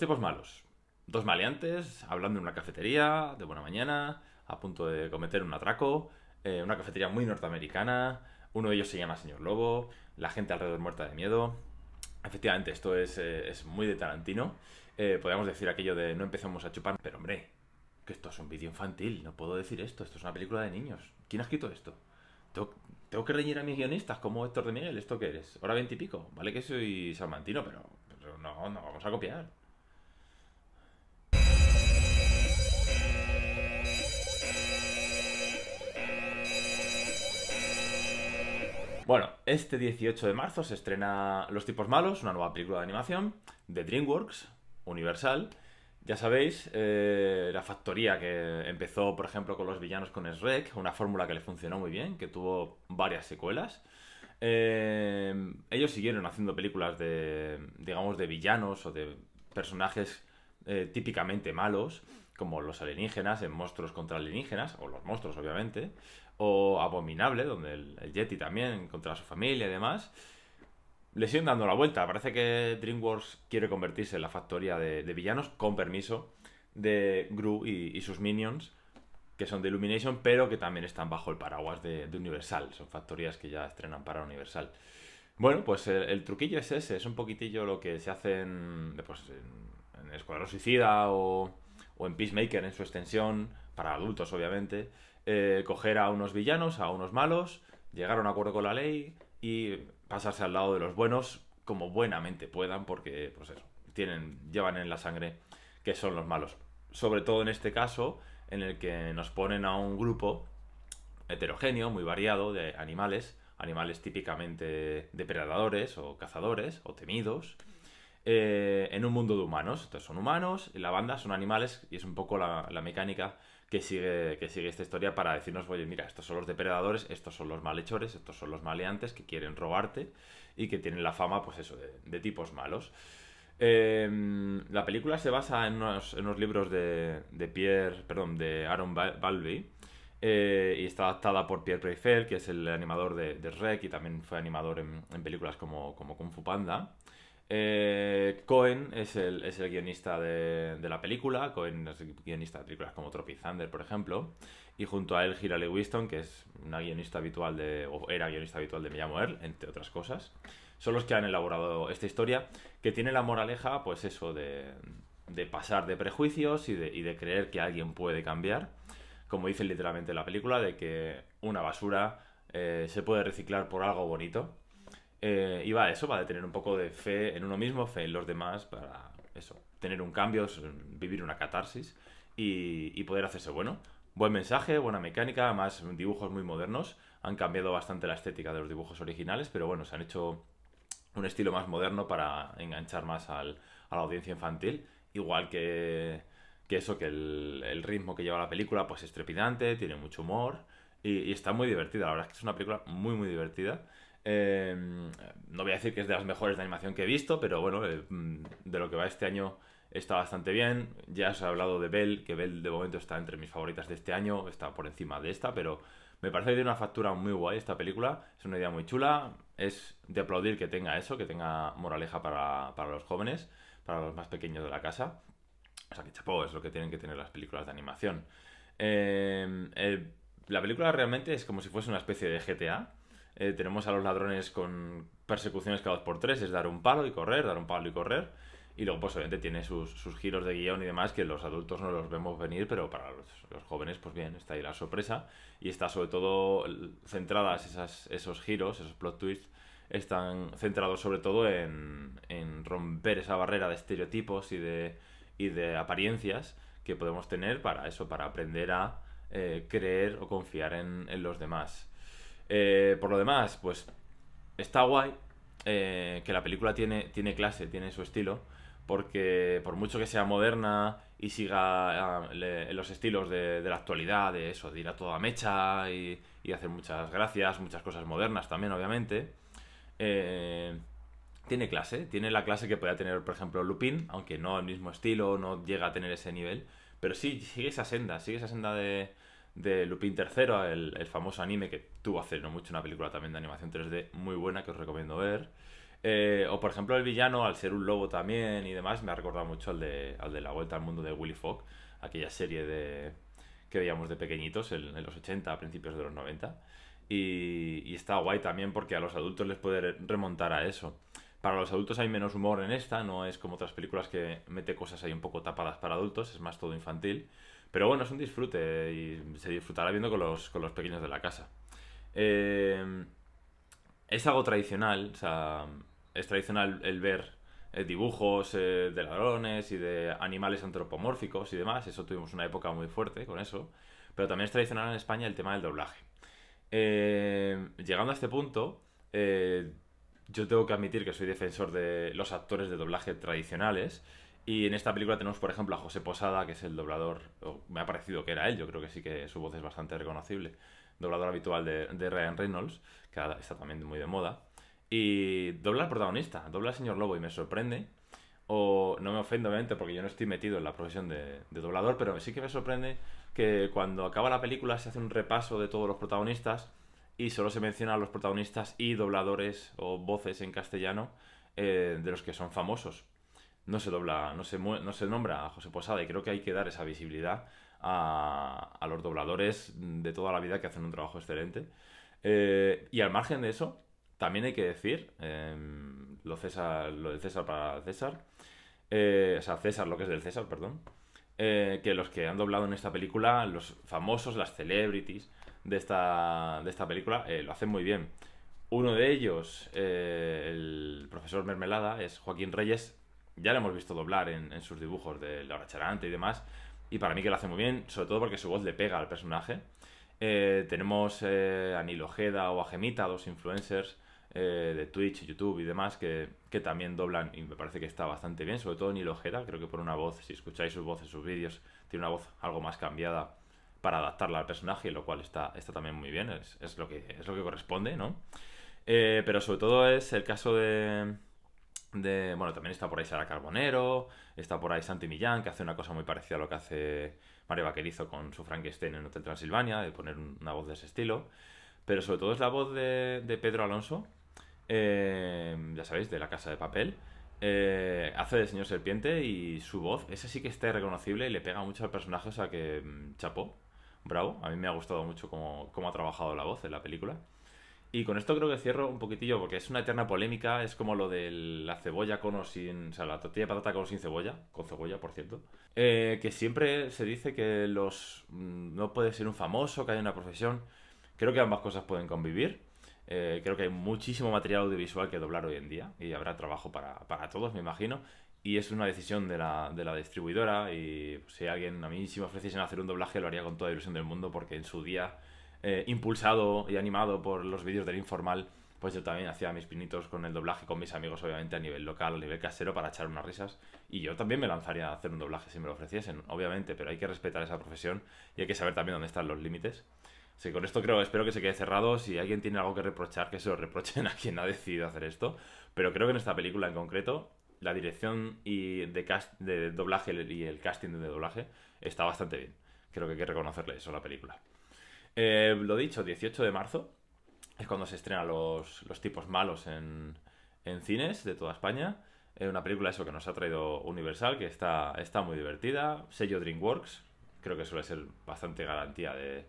tipos malos. Dos maleantes, hablando en una cafetería, de buena mañana, a punto de cometer un atraco, eh, una cafetería muy norteamericana, uno de ellos se llama Señor Lobo, la gente alrededor muerta de miedo. Efectivamente, esto es, eh, es muy de Tarantino. Eh, podríamos decir aquello de no empezamos a chupar, pero hombre, que esto es un vídeo infantil, no puedo decir esto, esto es una película de niños. ¿Quién ha escrito esto? ¿Tengo, que reñir a mis guionistas como Héctor de Miguel? ¿Esto qué eres? ¿Hora veintipico? Vale que soy salmantino, pero, pero no, no vamos a copiar. Bueno, este 18 de marzo se estrena Los tipos malos, una nueva película de animación de DreamWorks, Universal. Ya sabéis, eh, la factoría que empezó, por ejemplo, con los villanos con Shrek, una fórmula que le funcionó muy bien, que tuvo varias secuelas. Eh, ellos siguieron haciendo películas de, digamos, de villanos o de personajes eh, típicamente malos, como los alienígenas en Monstruos contra Alienígenas, o los monstruos, obviamente o Abominable, donde el, Yeti también contra su familia y demás, le siguen dando la vuelta. Parece que DreamWorks quiere convertirse en la factoría de, villanos, con permiso, de Gru y, sus minions, que son de Illumination, pero que también están bajo el paraguas de, Universal. Son factorías que ya estrenan para Universal. Bueno, pues el, truquillo es ese, es un poquitillo lo que se hace en, pues, en, en Escuadrón Suicida o, o en Peacemaker en su extensión, para adultos obviamente, eh, coger a unos villanos, a unos malos, llegar a un acuerdo con la ley y pasarse al lado de los buenos como buenamente puedan, porque, pues eso, tienen, llevan en la sangre que son los malos. Sobre todo en este caso, en el que nos ponen a un grupo heterogéneo, muy variado, de animales, animales típicamente depredadores o cazadores o temidos, eh, en un mundo de humanos. Entonces son humanos, y la banda son animales y es un poco la, la mecánica que sigue, que sigue esta historia para decirnos, oye, mira, estos son los depredadores, estos son los malhechores, estos son los maleantes que quieren robarte y que tienen la fama, pues eso, de, tipos malos. Em, la película se basa en unos, libros de, Pierre, perdón, de Aaron Balby eh, y está adaptada por Pierre Preifer, que es el animador de, de Rec y también fue animador en, películas como, como Kung Fu Panda. Eh, Cohen es el, es el guionista de, la película. Cohen es el guionista de películas como Tropic Thunder, por ejemplo. Y junto a él gira Lee que es una guionista habitual de. o era guionista habitual de Me llamo Earl, entre otras cosas. Son los que han elaborado esta historia, que tiene la moraleja, pues eso, de, de pasar de prejuicios y de, creer que alguien puede cambiar. Como dice literalmente la película, de que una basura eh, se puede reciclar por algo bonito eh, va a eso, va a tener un poco de fe en uno mismo, fe en los demás, para eso, tener un cambio, vivir una catarsis y, poder hacerse bueno. Buen mensaje, buena mecánica, además dibujos muy modernos. Han cambiado bastante la estética de los dibujos originales, pero bueno, se han hecho un estilo más moderno para enganchar más al, a la audiencia infantil. Igual que, eso, que el, ritmo que lleva la película, pues es trepidante, tiene mucho humor y, y está muy divertida. La verdad es que es una película muy, muy divertida. Em, no voy a decir que es de las mejores de animación que he visto, pero bueno, eh, mm, de lo que va este año está bastante bien. Ya os he hablado de Bell, que Bell de momento está entre mis favoritas de este año, está por encima de esta, pero me parece que tiene una factura muy guay esta película, es una idea muy chula, es de aplaudir que tenga eso, que tenga moraleja para, los jóvenes, para los más pequeños de la casa. O sea que chapó, es lo que tienen que tener las películas de animación. Em, eh, la película realmente es como si fuese una especie de GTA, eh, tenemos a los ladrones con persecuciones cada dos por tres, es dar un palo y correr, dar un palo y correr. Y luego, pues obviamente, tiene sus, giros de guión y demás que los adultos no los vemos venir, pero para los, jóvenes, pues bien, está ahí la sorpresa. Y está sobre todo centradas esos giros, esos plot twists, están centrados sobre todo en, romper esa barrera de estereotipos y de, apariencias que podemos tener para eso, para aprender a eh, creer o confiar en los demás. Eh, por lo demás, pues está guay eh, que la película tiene, tiene clase, tiene su estilo, porque por mucho que sea moderna y siga ah, en los estilos de, la actualidad, de eso, de ir a toda mecha y, hacer muchas gracias, muchas cosas modernas también, obviamente, eh, tiene clase, tiene la clase que puede tener, por ejemplo, Lupin, aunque no el mismo estilo, no llega a tener ese nivel, pero sí sigue esa senda, sigue esa senda de, de Lupin III, el, el, famoso anime que tuvo hace no mucho una película también de animación 3D muy buena que os recomiendo ver. Eh, o por ejemplo el villano, al ser un lobo también y demás, me ha recordado mucho al de, al de La Vuelta al Mundo de Willy Fogg, aquella serie de, que veíamos de pequeñitos en, los 80, a principios de los 90. Y, y, está guay también porque a los adultos les puede remontar a eso. Para los adultos hay menos humor en esta, no es como otras películas que mete cosas ahí un poco tapadas para adultos, es más todo infantil pero bueno, es un disfrute y se disfrutará viendo con los, con los pequeños de la casa. Eh, es algo tradicional, o sea, es tradicional el ver eh, dibujos eh, de ladrones y de animales antropomórficos y demás. Eso tuvimos una época muy fuerte con eso. Pero también es tradicional en España el tema del doblaje. llegando a este punto, yo tengo que admitir que soy defensor de los actores de doblaje tradicionales y en esta película tenemos, por ejemplo, a José Posada, que es el doblador, me ha parecido que era él, yo creo que sí que su voz es bastante reconocible, doblador habitual de, Ryan Reynolds, que está también muy de moda. Y dobla al protagonista, dobla al señor Lobo y me sorprende, o no me ofendo obviamente porque yo no estoy metido en la profesión de, doblador, pero sí que me sorprende que cuando acaba la película se hace un repaso de todos los protagonistas y solo se mencionan a los protagonistas y dobladores o voces en castellano eh, de los que son famosos no se dobla, no se, no se nombra a José Posada y creo que hay que dar esa visibilidad a, los dobladores de toda la vida que hacen un trabajo excelente. Eh, y al margen de eso, también hay que decir, em, lo, César, lo del César para César, eh, o sea, César lo que es del César, perdón, eh, que los que han doblado en esta película, los famosos, las celebrities de esta, de esta película, lo hacen muy bien. Uno de ellos, el profesor Mermelada, es Joaquín Reyes, ya lo hemos visto doblar en, sus dibujos de Laura Charante y demás. Y para mí que lo hace muy bien, sobre todo porque su voz le pega al personaje. Eh, tenemos eh, a Nilo o a Gemita, dos influencers eh, de Twitch, YouTube y demás, que, también doblan y me parece que está bastante bien, sobre todo Nilo creo que por una voz, si escucháis sus voces, sus vídeos, tiene una voz algo más cambiada para adaptarla al personaje, lo cual está, está también muy bien, es, es, lo que, es lo que corresponde, ¿no? pero sobre todo es el caso de, bueno, también está por ahí Sara Carbonero, está por ahí Santi Millán, que hace una cosa muy parecida a lo que hace Mario Vaquerizo con su Frankenstein en Hotel Transilvania, de poner una voz de ese estilo. Pero sobre todo es la voz de, Pedro Alonso, eh, ya sabéis, de La Casa de Papel. Eh, hace de Señor Serpiente y su voz, esa sí que está reconocible y le pega mucho al personaje, o sea que mm, chapó, bravo. A mí me ha gustado mucho cómo, cómo ha trabajado la voz en la película. Y con esto creo que cierro un poquitillo, porque es una eterna polémica, es como lo de la cebolla con o sin, o sea, la tortilla de patata con o sin cebolla, con cebolla, por cierto, eh, que siempre se dice que los mm, no puede ser un famoso, que hay una profesión. Creo que ambas cosas pueden convivir. Eh, creo que hay muchísimo material audiovisual que doblar hoy en día y habrá trabajo para, para todos, me imagino. Y es una decisión de la, de la distribuidora y si alguien a mí si me ofreciesen hacer un doblaje lo haría con toda ilusión del mundo porque en su día eh, impulsado y animado por los vídeos del informal, pues yo también hacía mis pinitos con el doblaje con mis amigos, obviamente, a nivel local, a nivel casero, para echar unas risas. Y yo también me lanzaría a hacer un doblaje si me lo ofreciesen, obviamente, pero hay que respetar esa profesión y hay que saber también dónde están los límites. Así con esto creo, espero que se quede cerrado. Si alguien tiene algo que reprochar, que se lo reprochen a quien ha decidido hacer esto. Pero creo que en esta película en concreto, la dirección y de, cast de doblaje y el casting de doblaje está bastante bien. Creo que hay que reconocerle eso a la película. Eh, lo dicho, 18 de marzo es cuando se estrenan los, tipos malos en, cines de toda España. Es una película eso que nos ha traído Universal, que está, está muy divertida. Sello DreamWorks, creo que suele ser bastante garantía de,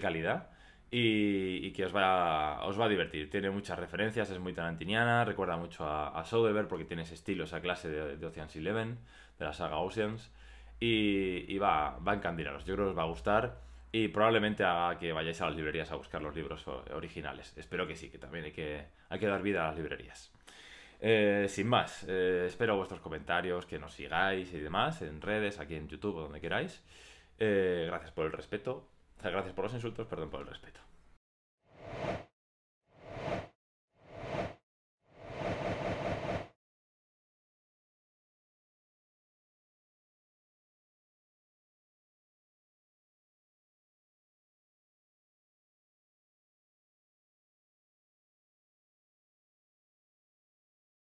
calidad. Y, que os va, os va a divertir. Tiene muchas referencias, es muy tarantiniana, recuerda mucho a, a Soderbergh porque tiene ese estilo, esa clase de, Ocean's Eleven, de la saga Oceans. Y, va, va a encandilaros, yo creo que os va a gustar. Y probablemente haga que vayáis a las librerías a buscar los libros originales. Espero que sí, que también hay que, que dar vida a las librerías. Eh, sin más, eh, espero vuestros comentarios, que nos sigáis y demás, en redes, aquí en YouTube, donde queráis. Eh, gracias por el respeto. Gracias por los insultos, perdón por el respeto.